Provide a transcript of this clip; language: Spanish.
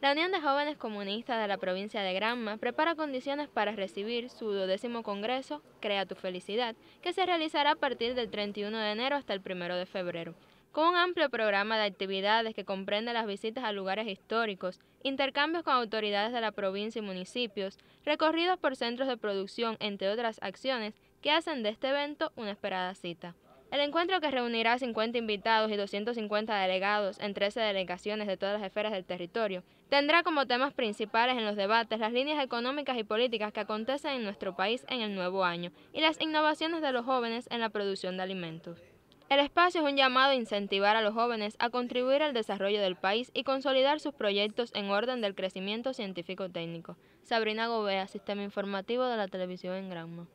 La Unión de Jóvenes Comunistas de la provincia de Granma prepara condiciones para recibir su duodécimo congreso Crea tu Felicidad, que se realizará a partir del 31 de enero hasta el 1 de febrero, con un amplio programa de actividades que comprende las visitas a lugares históricos, intercambios con autoridades de la provincia y municipios, recorridos por centros de producción, entre otras acciones que hacen de este evento una esperada cita. El encuentro que reunirá 50 invitados y 250 delegados en 13 delegaciones de todas las esferas del territorio tendrá como temas principales en los debates las líneas económicas y políticas que acontecen en nuestro país en el nuevo año y las innovaciones de los jóvenes en la producción de alimentos. El espacio es un llamado a incentivar a los jóvenes a contribuir al desarrollo del país y consolidar sus proyectos en orden del crecimiento científico-técnico. Sabrina Gobea, Sistema Informativo de la Televisión en Granma.